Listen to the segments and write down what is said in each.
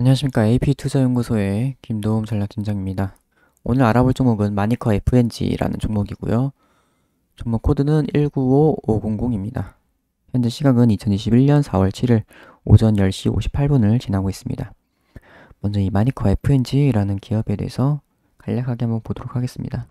안녕하십니까 AP투자연구소의 김도움 전략팀장입니다. 오늘 알아볼 종목은 마니커 FNG라는 종목이고요. 종목 코드는 195500입니다. 현재 시각은 2021년 4월 7일 오전 10시 58분을 지나고 있습니다. 먼저 이 마니커 FNG라는 기업에 대해서 간략하게 한번 보도록 하겠습니다.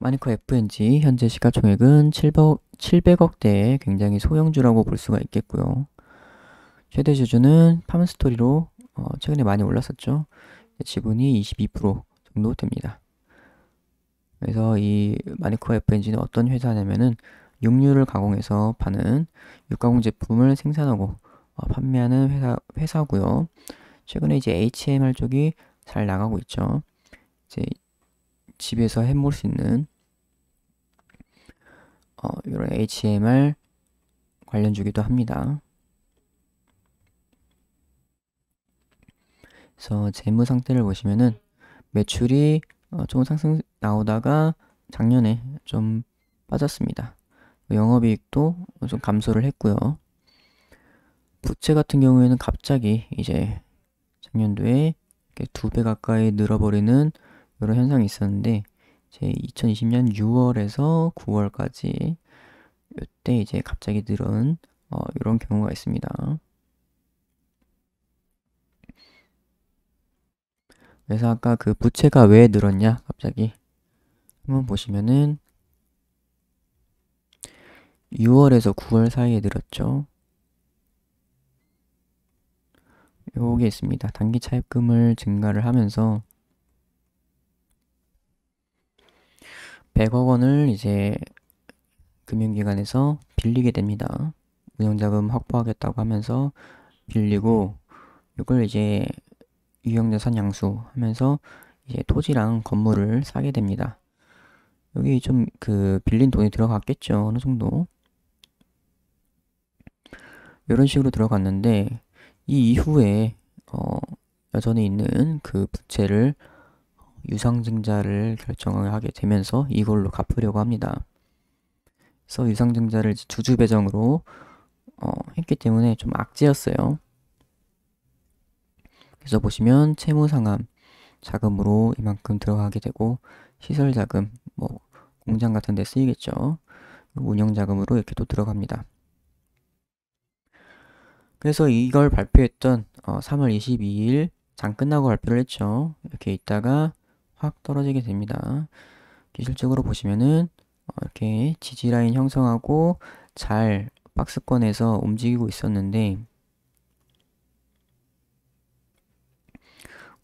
마니커 FNG 현재 시가총액은 700, 억대의 굉장히 소형주라고 볼 수가 있겠고요. 최대 주주는 파문스토리로 어, 최근에 많이 올랐었죠. 지분이 22% 정도 됩니다. 그래서 이 마니코 FNG는 어떤 회사냐면은 육류를 가공해서 파는 육가공 제품을 생산하고 어, 판매하는 회사 회사고요. 최근에 이제 HMR 쪽이 잘 나가고 있죠. 이제 집에서 해 먹을 수 있는 어, 이런 HMR 관련주기도 합니다. 그래서 재무 상태를 보시면은 매출이 조금 어, 상승 나오다가 작년에 좀 빠졌습니다. 영업이익도 좀 감소를 했고요. 부채 같은 경우에는 갑자기 이제 작년도에 두 배 가까이 늘어버리는 이런 현상이 있었는데 제 2020년 6월에서 9월까지 이때 이제 갑자기 늘은 어, 이런 경우가 있습니다. 그래서 아까 그 부채가 왜 늘었냐 갑자기 한번 보시면은 6월에서 9월 사이에 늘었죠. 요게 있습니다. 단기 차입금을 증가를 하면서 100억 원을 이제 금융기관에서 빌리게 됩니다. 운영자금 확보하겠다고 하면서 빌리고 이걸 이제 유형자산 양수 하면서 이제 토지랑 건물을 사게 됩니다. 여기 좀 그 빌린 돈이 들어갔겠죠. 어느 정도. 이런 식으로 들어갔는데 이 이후에 어, 여전히 있는 그 부채를 유상증자를 결정하게 되면서 이걸로 갚으려고 합니다. 그래서 유상증자를 주주 배정으로 어, 했기 때문에 좀 악재였어요. 그래서 보시면 채무상함 자금으로 이만큼 들어가게 되고 시설 자금, 뭐 공장 같은 데 쓰이겠죠. 운영 자금으로 이렇게 또 들어갑니다. 그래서 이걸 발표했던 어, 3월 22일 장 끝나고 발표를 했죠. 이렇게 있다가 확 떨어지게 됩니다. 기술적으로 보시면은 어, 이렇게 지지라인 형성하고 잘 박스권에서 움직이고 있었는데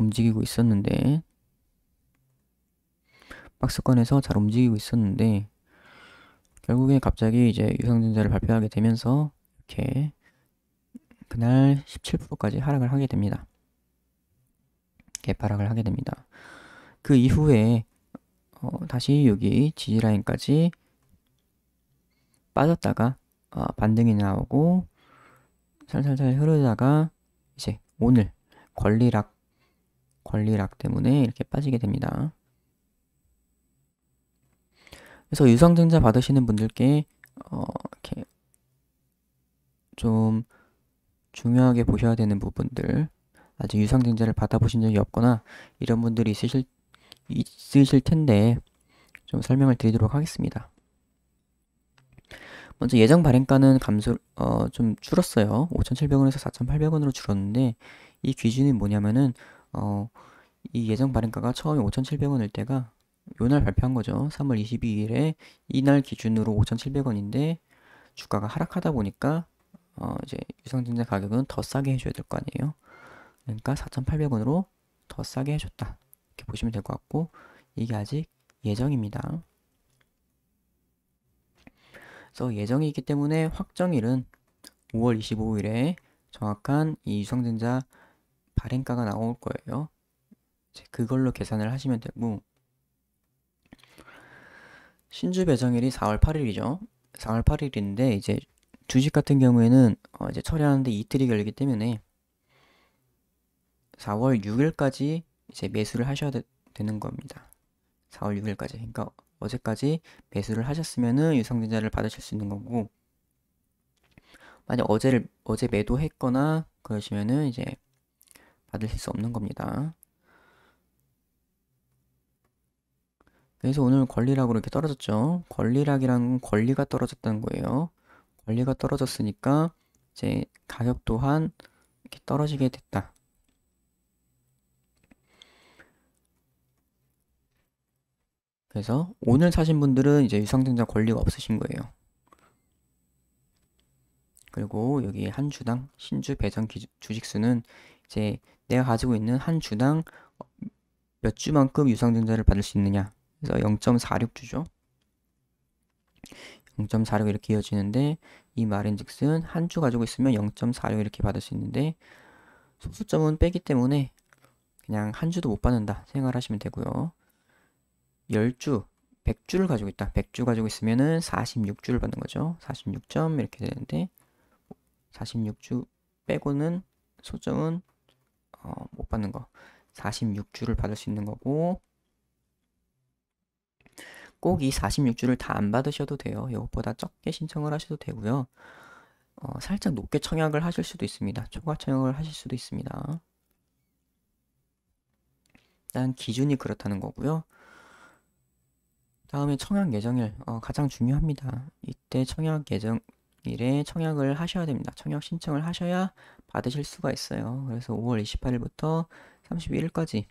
움직이고 있었는데 박스권에서 잘 움직이고 있었는데 결국에 갑자기 이제 유상증자를 발표하게 되면서 이렇게 그날 17%까지 하락을 하게 됩니다. 개파락을 하게 됩니다. 그 이후에 어, 다시 여기 지지라인까지 빠졌다가 어, 반등이 나오고 살살살 흐르다가 이제 오늘 권리락 권리락 때문에 이렇게 빠지게 됩니다. 그래서 유상증자 받으시는 분들께 어, 이렇게 좀 중요하게 보셔야 되는 부분들 아직 유상증자를 받아보신 적이 없거나 이런 분들이 있으실 있으실 텐데 좀 설명을 드리도록 하겠습니다. 먼저 예정 발행가는 감소 어, 좀 줄었어요. 5,700원에서 4,800원으로 줄었는데 이 기준이 뭐냐면은 어, 이 예정 발행가가 처음에 5,700원일 때가 요날 발표한 거죠. 3월 22일에 이날 기준으로 5,700원인데 주가가 하락하다 보니까 어, 이제 유상증자 가격은 더 싸게 해줘야 될 거 아니에요. 그러니까 4,800원으로 더 싸게 해줬다. 이렇게 보시면 될 것 같고 이게 아직 예정입니다. 그래서 예정이 있기 때문에 확정일은 5월 25일에 정확한 이 유상증자 발행가가 나올 거예요. 이제 그걸로 계산을 하시면 되고 신주 배정일이 4월 8일이죠. 4월 8일인데 이제 주식 같은 경우에는 어 이제 처리하는데 이틀이 걸리기 때문에 4월 6일까지 이제 매수를 하셔야 되, 는 겁니다. 4월 6일까지. 그러니까 어제까지 매수를 하셨으면은 유상증자를 받으실 수 있는 거고 만약 어제를 어제 매도했거나 그러시면은 이제 받을수 없는 겁니다. 그래서 오늘 권리락으로 이렇게 떨어졌죠. 권리락이란 권리가 떨어졌다는 거예요. 권리가 떨어졌으니까 이제 가격 또한 이렇게 떨어지게 됐다. 그래서 오늘 사신 분들은 이제 유상증자 권리가 없으신 거예요. 그리고 여기 한 주당 신주 배정 기준, 주식수는 이제 내가 가지고 있는 한 주당 몇 주만큼 유상증자를 받을 수 있느냐. 그래서 0.46주죠. 0.46 이렇게 이어지는데 이 말인즉슨 한 주 가지고 있으면 0.46 이렇게 받을 수 있는데 소수점은 빼기 때문에 그냥 한 주도 못 받는다 생각하시면 되고요. 10주, 100주를 가지고 있다. 100주 가지고 있으면은 46주를 받는 거죠. 46점 이렇게 되는데 46주 빼고는 소점은 어, 못 받는 거 46주를 받을 수 있는 거고 꼭 이 46주를 다 안 받으셔도 돼요. 이것보다 적게 신청을 하셔도 되고요. 어, 살짝 높게 청약을 하실 수도 있습니다. 초과 청약을 하실 수도 있습니다. 일단 기준이 그렇다는 거고요. 다음에 청약 예정일 어, 가장 중요합니다. 이때 청약 예정일에 청약을 하셔야 됩니다. 청약 신청을 하셔야 받으실 수가 있어요. 그래서 5월 28일부터 31일까지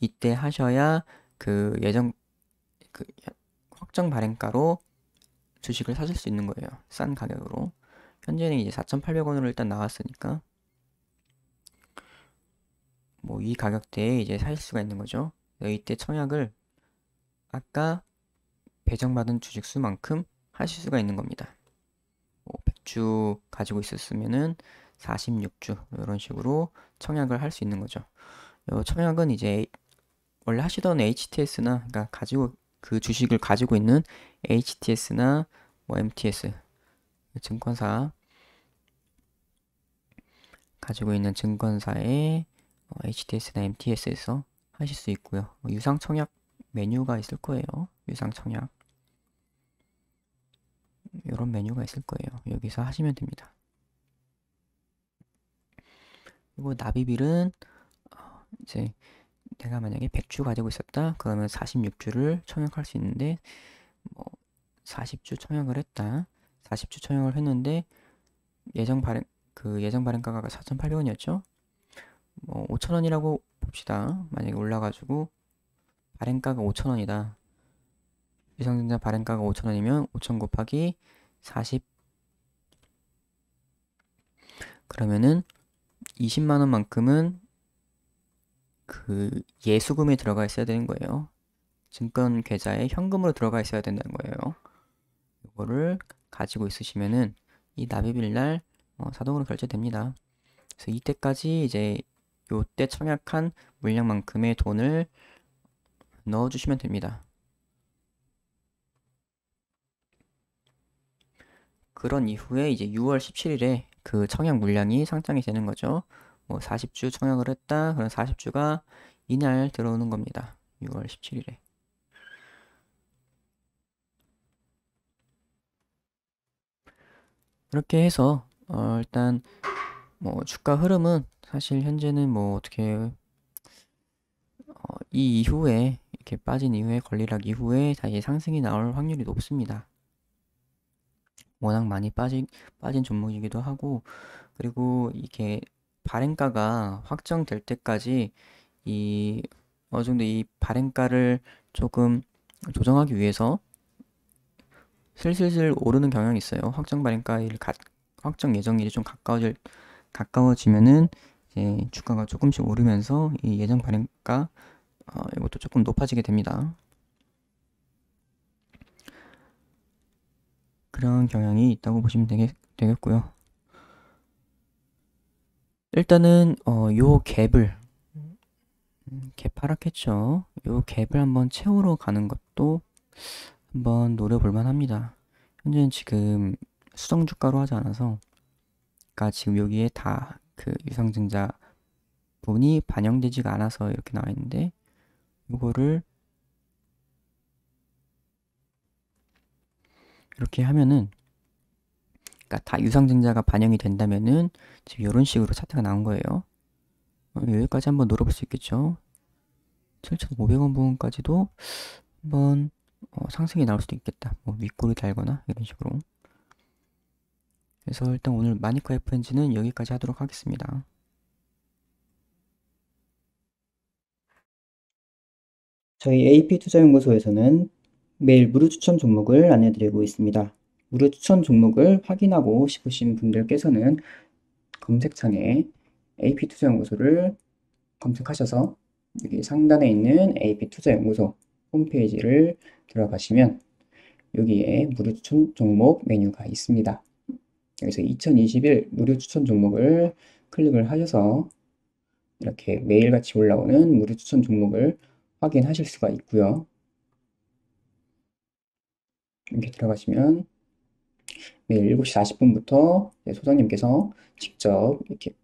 이때 하셔야 그 예정 그 확정 발행가로 주식을 사실 수 있는 거예요. 싼 가격으로. 현재는 이제 4,800원으로 일단 나왔으니까 뭐 이 가격대에 이제 살 수가 있는 거죠. 이때 청약을 아까 배정받은 주식 수만큼 하실 수가 있는 겁니다. 20주 가지고 있었으면은 46주 이런 식으로 청약을 할 수 있는 거죠. 요 청약은 이제 원래 하시던 HTS나 그러니까 가지고 그 주식을 가지고 있는 HTS나 뭐 MTS 증권사 가지고 있는 증권사의 뭐 HTS나 MTS에서 하실 수 있고요. 뭐 유상 청약 메뉴가 있을 거예요. 유상 청약 이런 메뉴가 있을 거예요. 여기서 하시면 됩니다. 그리고 납입일은 어, 이제 내가 만약에 100주 가지고 있었다 그러면 46주를 청약할 수 있는데 뭐 40주 청약을 했다 40주 청약을 했는데 예정 발행 그 예정 발행가가 4,800원이었죠 뭐 5,000원이라고 봅시다 만약에 올라가지고 발행가가 5,000원이다 유상전자 발행가가 5,000원이면 5,000 곱하기 40 그러면은 20만원만큼은 그 예수금이 들어가 있어야 되는 거예요. 증권 계좌에 현금으로 들어가 있어야 된다는 거예요. 이거를 가지고 있으시면은 이 납입일 날 어, 자동으로 결제됩니다. 그래서 이때까지 이제 요때 청약한 물량만큼의 돈을 넣어주시면 됩니다. 그런 이후에 이제 6월 17일에 그 청약 물량이 상장이 되는 거죠. 뭐 40주 청약을 했다. 그런 40주가 이날 들어오는 겁니다. 6월 17일에. 이렇게 해서 어 일단 뭐 주가 흐름은 사실 현재는 뭐 어떻게 어이 이후에 이렇게 빠진 이후에 권리락 이후에 다시 상승이 나올 확률이 높습니다. 워낙 많이 빠지, 빠진 종목이기도 하고 그리고 이게 발행가가 확정될 때까지 이 어느 정도 이 발행가를 조금 조정하기 위해서 슬슬슬 오르는 경향이 있어요. 확정 발행가일 가, 확정 예정일이 좀 가까워질 가까워지면은 이제 주가가 조금씩 오르면서 이 예정 발행가 어, 이것도 조금 높아지게 됩니다. 그런 경향이 있다고 보시면 되겠, 되겠고요. 일단은 어, 요 갭을 음, 갭 하락했죠. 요 갭을 한번 채우러 가는 것도 한번 노려볼 만합니다. 현재는 지금 수정 주가로 하지 않아서 그러니까 지금 여기에 다 그 유상증자 분이 반영되지가 않아서 이렇게 나와 있는데 요거를 이렇게 하면은 그러니까 다 유상증자가 반영이 된다면은 지금 이런 식으로 차트가 나온 거예요. 어, 여기까지 한번 노려볼 수 있겠죠. 7,500원 부분까지도 한번 어, 상승이 나올 수도 있겠다. 뭐 윗골이 달거나 이런 식으로. 그래서 일단 오늘 마니커 FNG는 여기까지 하도록 하겠습니다. 저희 AP투자연구소에서는 매일 무료 추천 종목을 안내드리고 있습니다. 무료 추천 종목을 확인하고 싶으신 분들께서는 검색창에 AP투자연구소를 검색하셔서 여기 상단에 있는 AP투자연구소 홈페이지를 들어가시면 여기에 무료 추천 종목 메뉴가 있습니다. 여기서 2021 무료 추천 종목을 클릭을 하셔서 이렇게 매일같이 올라오는 무료 추천 종목을 확인하실 수가 있고요. 이렇게 들어가시면 매일 7시 40분부터 소장님께서 직접 이렇게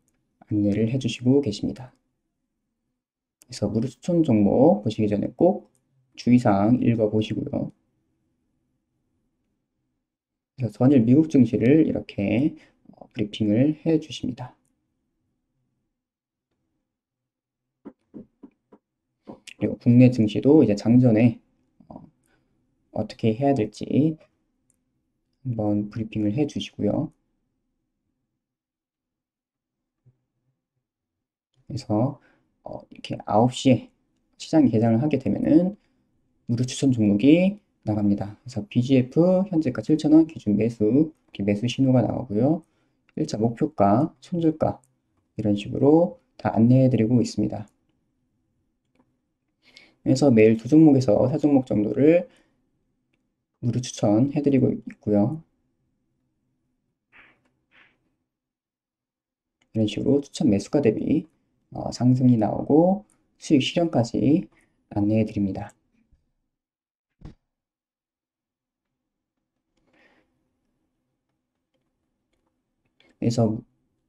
안내를 해주시고 계십니다. 그래서 무료 추천 종목 보시기 전에 꼭 주의사항 읽어보시고요. 그래서 전일 미국 증시를 이렇게 어, 브리핑을 해주십니다. 그리고 국내 증시도 이제 장전에 어떻게 해야 될지 한번 브리핑을 해 주시고요. 그래서 어, 이렇게 9시에 시장 개장을 하게 되면은 무료 추천 종목이 나갑니다. 그래서 BGF 현재가 7,000원 기준 매수 이렇게 매수 신호가 나오고요. 1차 목표가, 손절가 이런 식으로 다 안내해 드리고 있습니다. 그래서 매일 두 종목에서 세 종목 정도를 무료 추천해드리고 있고요. 이런 식으로 추천 매수가 대비 어, 상승이 나오고 수익 실현까지 안내해 드립니다. 그래서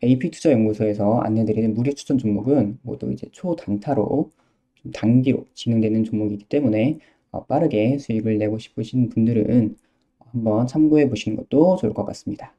AP투자연구소에서 안내드리는 무료 추천 종목은 모두 이제 초단타로 단기로 진행되는 종목이기 때문에 어, 빠르게 수익을 내고 싶으신 분들은 한번 참고해 보시는 것도 좋을 것 같습니다.